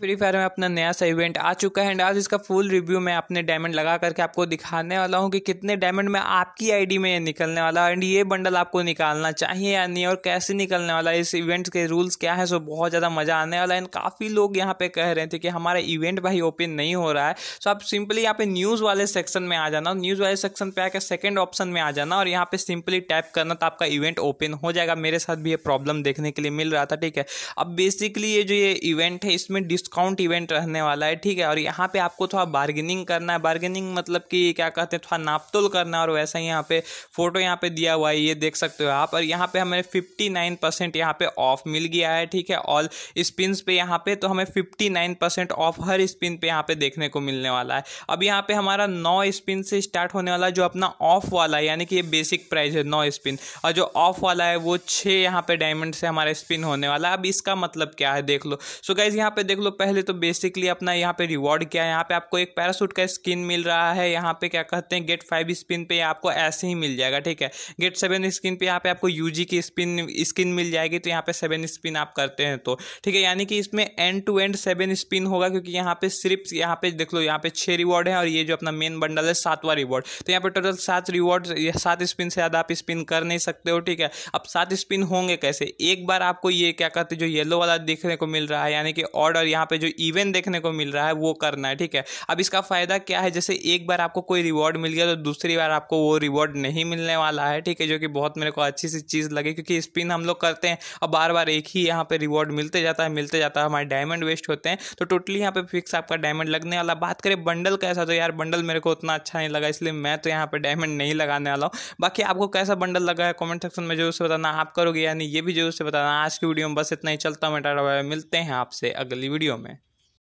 free fire में अपना नया सा इवेंट आ चुका है एंड आज इसका फुल रिव्यू मैं अपने डायमंड लगा करके आपको दिखाने वाला हूँ कि कितने डायमंड में आपकी आईडी में निकलने वाला एंड ये बंडल आपको निकालना चाहिए या नहीं और कैसे निकलने वाला इस इवेंट के रूल्स क्या है सो बहुत ज़्यादा मज़ा आने वाला है एंड काफ़ी लोग यहाँ पे कह रहे थे कि हमारा इवेंट भाई ओपन नहीं हो रहा है सो आप सिंपली यहाँ पे न्यूज़ वाले सेक्शन में आ जाना न्यूज़ वाले सेक्शन पे आकर सेकेंड ऑप्शन में आ जाना और यहाँ पे सिंपली टैप करना तो आपका इवेंट ओपन हो जाएगा मेरे साथ भी ये प्रॉब्लम देखने के लिए मिल रहा था ठीक है अब बेसिकली ये जो ये इवेंट है इसमें डिस्काउंट इवेंट रहने वाला है ठीक है और यहाँ पे आपको थोड़ा बार्गेनिंग करना है बार्गेनिंग मतलब कि क्या कहते हैं थोड़ा नापतोल करना है और वैसा ही यहाँ पे फोटो यहाँ पे दिया हुआ है ये देख सकते हो आप और यहाँ पे हमें फिफ्टी नाइन परसेंट यहाँ पे ऑफ मिल गया है ठीक है ऑल स्पिन पे यहाँ पे तो हमें फिफ्टी नाइन परसेंट ऑफ हर स्पिन पे यहाँ पे देखने को मिलने वाला है अब यहाँ पे हमारा नौ स्पिन से स्टार्ट होने वाला जो अपना ऑफ वाला है यानी कि ये बेसिक प्राइस है नौ स्पिन और जो ऑफ वाला है वो छः यहाँ पे डायमंड से हमारा स्पिन होने वाला है अब इसका मतलब क्या है देख लो सो गाइज यहाँ पे देख लो पहले तो बेसिकली अपना यहाँ पे रिवॉर्ड क्या है यहाँ पे आपको एक पैरासूट का स्किन मिल रहा है यहाँ पे क्या कहते हैं गेट फाइव स्पिन पे आपको ऐसे ही मिल जाएगा ठीक है गेट सेवन स्किन पे यहाँ पे आपको यू की स्पिन स्किन मिल जाएगी तो यहाँ पे सेवन स्पिन आप करते हैं तो ठीक है यानी कि इसमें end to end seven spin होगा क्योंकि यहाँ पे सिर्फ यहाँ पे देख लो यहाँ पे छह रिवॉर्ड है और ये जो अपना मेन बंडल है सातवा रिवॉर्ड तो यहाँ पे टोटल सात रिवॉर्ड सात स्पिन से ज़्यादा आप स्पिन कर नहीं सकते हो ठीक है अब सात स्पिन होंगे कैसे एक बार आपको ये क्या कहते हैं जो येलो वाला देखने को मिल रहा है यानी कि ऑर्डर यहाँ पे जो इवेंट देखने को मिल रहा है वो करना है ठीक है अब इसका फ़ायदा क्या है जैसे एक बार आपको कोई रिवॉर्ड मिल गया तो दूसरी बार आपको वो रिवॉर्ड नहीं मिलने वाला है ठीक है जो कि बहुत मेरे को अच्छी सी चीज़ लगी क्योंकि स्पिन हम लोग करते हैं और बार बार एक ही यहाँ पर रिवॉर्ड मिलते जाता है मिलते जाता है हमारे डायमंड वेस्ट होते हैं तो टोटली यहाँ पे फिक्स आपका डायमंड लगने वाला बात करें बंडल कैसा तो यार बंडल मेरे को उतना अच्छा नहीं लगा इसलिए मैं तो यहाँ पर डायमंड नहीं लगाने वाला हूँ बाकी आपको कैसा बंडल लगा है कॉमेंट सेक्शन में जरूर से बताना आप करोगे यानी ये भी जरूर से बताना आज की वीडियो में बस इतना ही चलता मैं मिलते हैं आपसे अगली वीडियो वीडियो में